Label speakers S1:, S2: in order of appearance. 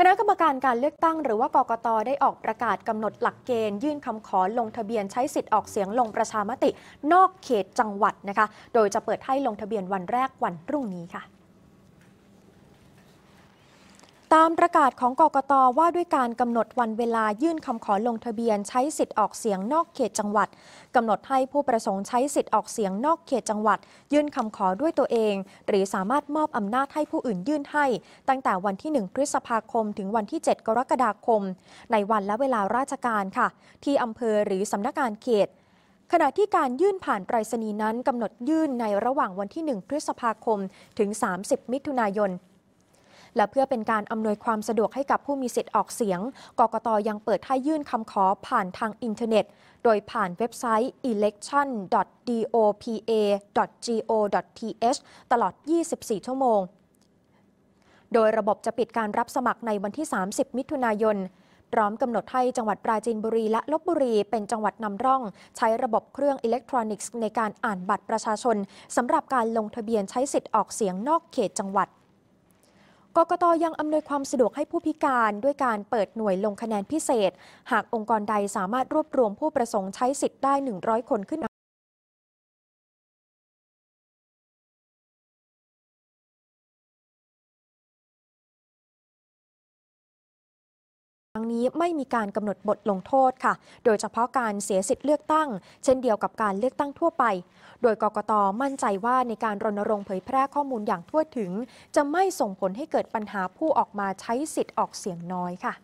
S1: คณะกรรมการการเลือกตั้งหรือว่ากกตได้ออกประกาศกำหนดหลักเกณฑ์ยื่นคำขอลงทะเบียนใช้สิทธิ์ออกเสียงลงประชามติ นอกเขตจังหวัดนะคะ โดยจะเปิดให้ลงทะเบียนวันแรกวันพรุ่งนี้ค่ะตามประกาศของกกตว่าด้วยการกำหนดวันเวลายื่นคำขอลงทะเบียนใช้สิทธิ์ออกเสียงนอกเขตจังหวัดกำหนดให้ผู้ประสงค์ใช้สิทธิ์ออกเสียงนอกเขตจังหวัด ยื่นคำขอด้วยตัวเอง หรือสามารถมอบอำนาจให้ผู้อื่นยื่นให้ ตั้งแต่วันที่ 1 พฤษภาคม ถึงวันที่ 7 กรกฎาคม ในวันและเวลาราชการค่ะ ที่อำเภอหรือสำนักงานเขต ขณะที่การยื่นผ่านไปรษณีย์นั้นกำหนดยื่นในระหว่างวันที่ 1 พฤษภาคมถึง 30 มิถุนายนและเพื่อเป็นการอำนวยความสะดวกให้กับผู้มีสิทธิ์ออกเสียง กกตยังเปิดให้ยื่นคำขอผ่านทางอินเทอร์เน็ต โดยผ่านเว็บไซต์ election.dopa.go.th ตลอด 24 ชั่วโมง โดยระบบจะปิดการรับสมัครในวันที่ 30 มิถุนายน พร้อมกำหนดให้จังหวัดปราจีนบุรีและลบบุรี เป็นจังหวัดนำร่อง ใช้ระบบเครื่องอิเล็กทรอนิกส์ในการอ่านบัตรประชาชนสำหรับการลงทะเบียน ใช้สิทธิ์ออกเสียงนอกเขตจังหวัดกกตยังอำนวยความสะดวกให้ผู้พิการด้วยการเปิดหน่วยลงคะแนนพิเศษ หากองค์กรใดสามารถรวบร
S2: วมผู้ประสงค์ใช้สิทธิ์ได้ 100 คนขึ้นนี้ไม่มีการกำหนดบทลงโทษค่ะ โดยเฉ
S1: พาะการเสียสิทธิ์เลือกตั้ง เช่นเดียวกับการเลือกตั้งทั่วไป โดยกกตมั่นใจว่าในการรณรงค์เผยแพร่ข้อมูลอย่างทั่วถึง จะไม่ส่งผลให้เกิดปัญหาผู้ออกมาใช้สิทธิ์ออกเสียงน้อยค่ะ